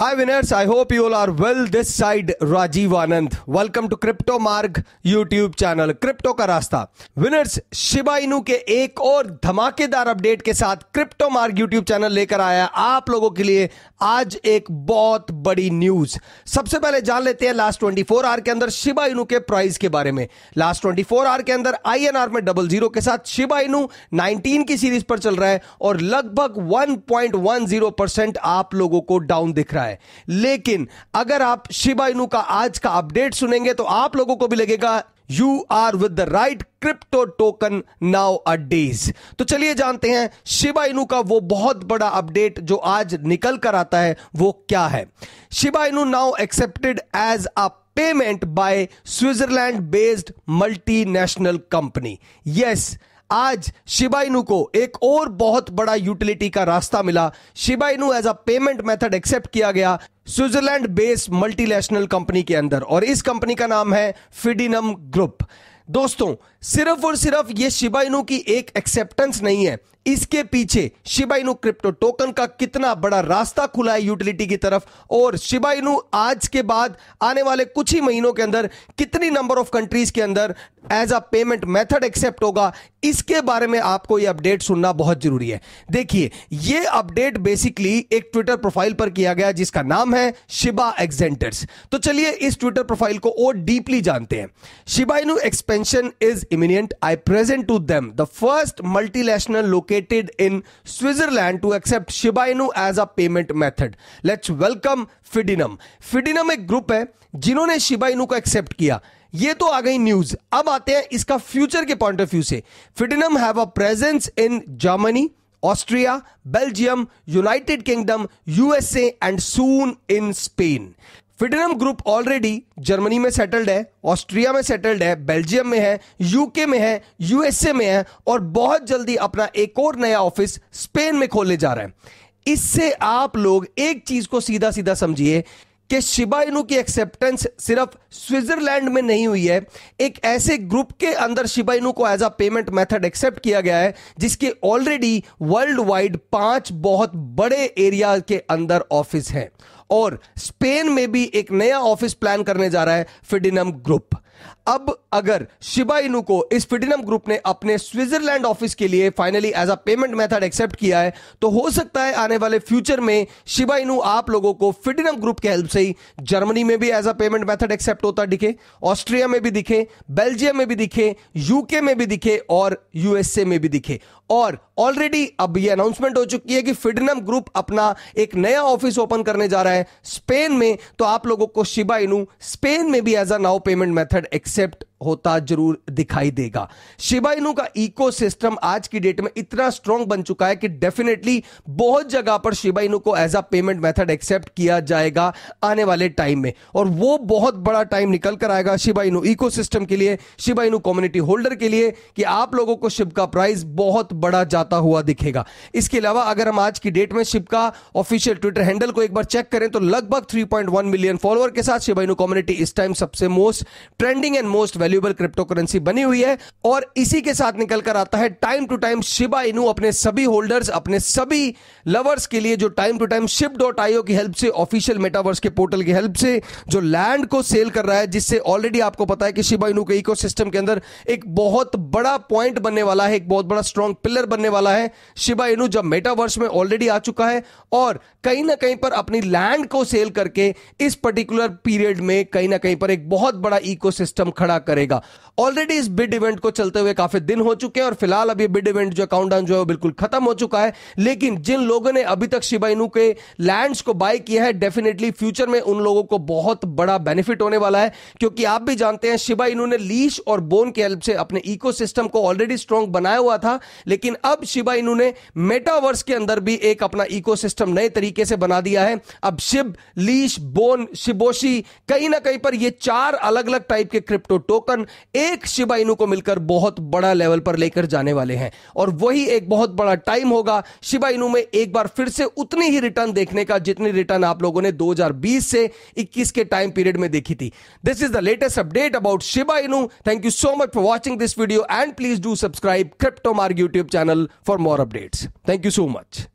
Hi winners, I hope you all are well. This side Rajiv Anand. Welcome to Crypto Marg YouTube channel. Crypto का रास्ता winners Shiba Inu के एक और धमाकेदार update के साथ क्रिप्टो मार्ग यूट्यूब चैनल लेकर आया आप लोगों के लिए आज एक बहुत बड़ी न्यूज सबसे पहले जान लेते हैं लास्ट 24 आवर के अंदर शिबा इनू के प्राइस के बारे में लास्ट 24 आवर के अंदर आई में डबल जीरो के साथ शिबा इनू 19 की सीरीज पर चल रहा है और लगभग 1.10 परसेंट आप लोगों को डाउन दिख रहा है है लेकिन अगर आप इनू का आज का अपडेट सुनेंगे तो आप लोगों को भी लगेगा you are with the right crypto token nowadays तो चलिए जानते हैं शिबा इनू का वो बहुत बड़ा अपडेट जो आज निकल कर आता है वो क्या है Shiba Inu now accepted as a payment by Switzerland based multinational company yes आज शिबाइनू को एक और बहुत बड़ा यूटिलिटी का रास्ता मिला Shiba Inu as a payment method accept किया गया स्विट्जरलैंड बेस्ड मल्टीनेशनल कंपनी के अंदर और इस कंपनी का नाम है फिडिनम ग्रुप दोस्तों सिर्फ और सिर्फ ये शिबाइनू की एक एक्सेप्टेंस नहीं है इसके पीछे शिबाइनू क्रिप्टो टोकन का कितना बड़ा रास्ता खुला है यूटिलिटी की तरफ और शिबाइनू आज के बाद आने वाले कुछ ही महीनों के अंदर कितनी नंबर ऑफ कंट्रीज के अंदर as a payment method accept होगा इसके बारे में आपको ये अपडेट सुनना बहुत जरूरी है देखिए ये अपडेट बेसिकली एक ट्विटर प्रोफाइल पर किया गया जिसका नाम है शिबा एक्सेंटर्स तो चलिए इस ट्विटर प्रोफाइल को और डीपली जानते हैं Shiba Inu expansion is imminent, I present to them the first multinational located in Switzerland to accept Shiba Inu as a payment method. Let's welcome Fidinum. Fidinum एक ग्रुप है जिन्होंने Shiba Inu को accept किया ये तो आ गई न्यूज अब आते हैं इसका फ्यूचर के पॉइंट ऑफ व्यू से Fidinum have a presence in Germany Austria Belgium United Kingdom USA and soon in Spain Fidinum group already Germany में सेटल्ड है ऑस्ट्रिया में सेटल्ड है बेल्जियम में है यूके में है यूएसए में है और बहुत जल्दी अपना एक और नया ऑफिस स्पेन में खोलने जा रहा है इससे आप लोग एक चीज को सीधा सीधा समझिए कि शिबा इनू की एक्सेप्टेंस सिर्फ स्विट्जरलैंड में नहीं हुई है एक ऐसे ग्रुप के अंदर शिबा इनू को as a payment method accept किया गया है जिसके ऑलरेडी वर्ल्ड वाइड पांच बहुत बड़े एरिया के अंदर ऑफिस हैं और स्पेन में भी एक नया ऑफिस प्लान करने जा रहा है फिडिनम ग्रुप अब अगर शिबा इनू को इस फिटिनम ग्रुप ने अपने स्विट्जरलैंड ऑफिस के लिए finally as a payment method accept किया है तो हो सकता है आने वाले फ्यूचर में शिबा इनू आप लोगों को फिटिनम ग्रुप के हेल्प से ही जर्मनी में भी as a payment method accept होता दिखे ऑस्ट्रिया में भी दिखे बेल्जियम में भी दिखे यूके में भी दिखे और यूएसए में भी दिखे और ऑलरेडी अब यह अनाउंसमेंट हो चुकी है कि फिडनम ग्रुप अपना एक नया ऑफिस ओपन करने जा रहा है स्पेन में तो आप लोगों को शिबा इनू स्पेन में भी as a now payment method except होता जरूर दिखाई देगा शिबाइनू का इकोसिस्टम आज की डेट में इतना स्ट्रांग बन चुका है कि डेफिनेटली बहुत जगह पर शिबाइनू को as a payment method accept किया जाएगा आने वाले टाइम में और वो बहुत बड़ा टाइम निकल कर आएगा शिबाइनू इकोसिस्टम के लिए शिबाइनू कम्युनिटी होल्डर के लिए कि आप लोगों को शिव का प्राइस बहुत बड़ा जाता हुआ दिखेगा इसके अलावा अगर हम आज की डेट में शिव का ऑफिशियल ट्विटर हैंडल को एक बार चेक करें तो लगभग थ्री मिलियन फॉलोअर के साथ शिबाइनू कम्युनिटी इस टाइम सबसे most trending and most valuable crypto currency बनी हुई है और इसी के साथ निकल कर आता है time to time Shiba Inu अपने सभी होल्डर्स अपने सभी लवर्स के लिए जो time to time ship dot IO की हेल्प से ऑफिशियल मेटावर्स के पोर्टल की हेल्प से जो लैंड को सेल कर रहा है जिससे ऑलरेडी आपको पता है कि शिबा इनू के इको के अंदर एक बहुत बड़ा पॉइंट बनने वाला है एक बहुत बड़ा स्ट्रॉन्ग पिलर बनने वाला है शिबा इनू जब मेटावर्स में ऑलरेडी आ चुका है और कहीं ना कहीं पर अपनी लैंड को सेल करके इस पर्टिकुलर पीरियड में कहीं ना कहीं पर एक बहुत बड़ा इकोसिस्टम खड़ा कर करेगा ऑलरेडी इस बिड इवेंट को चलते हुए काफी दिन हो चुके हैं और फिलहाल अभी बिड इवेंट जो काउंट जो है वो बिल्कुल खत्म हो चुका है लेकिन जिन लोगों ने अभी तक शिबाइनू के लैंड्स को बाय किया है डेफिनेटली फ्यूचर में उन लोगों को बहुत बड़ा बेनिफिट होने वाला है क्योंकि आप भी जानते हैं शिबाइनू ने लीश और बोन की हेल्प से अपने इको को ऑलरेडी स्ट्रॉन्ग बनाया हुआ था लेकिन अब शिबाइनू ने मेटावर्स के अंदर भी एक अपना इको नए तरीके से बना दिया है अब शिव लीश बोन शिबोशी कहीं ना कहीं पर ये चार अलग अलग टाइप के क्रिप्टो टोकन टोकन एक शिबा को मिलकर बहुत बड़ा लेवल पर लेकर जाने वाले हैं और वही एक बहुत बड़ा टाइम होगा शिबा में एक बार फिर से उतनी ही रिटर्न देखने का जितनी रिटर्न आप लोगों ने 2020 से 21 के टाइम पीरियड में देखी थी this is the latest update about Shiba thank you so much for watching this video and please do subscribe crypto Marg YouTube channel for more updates thank you so much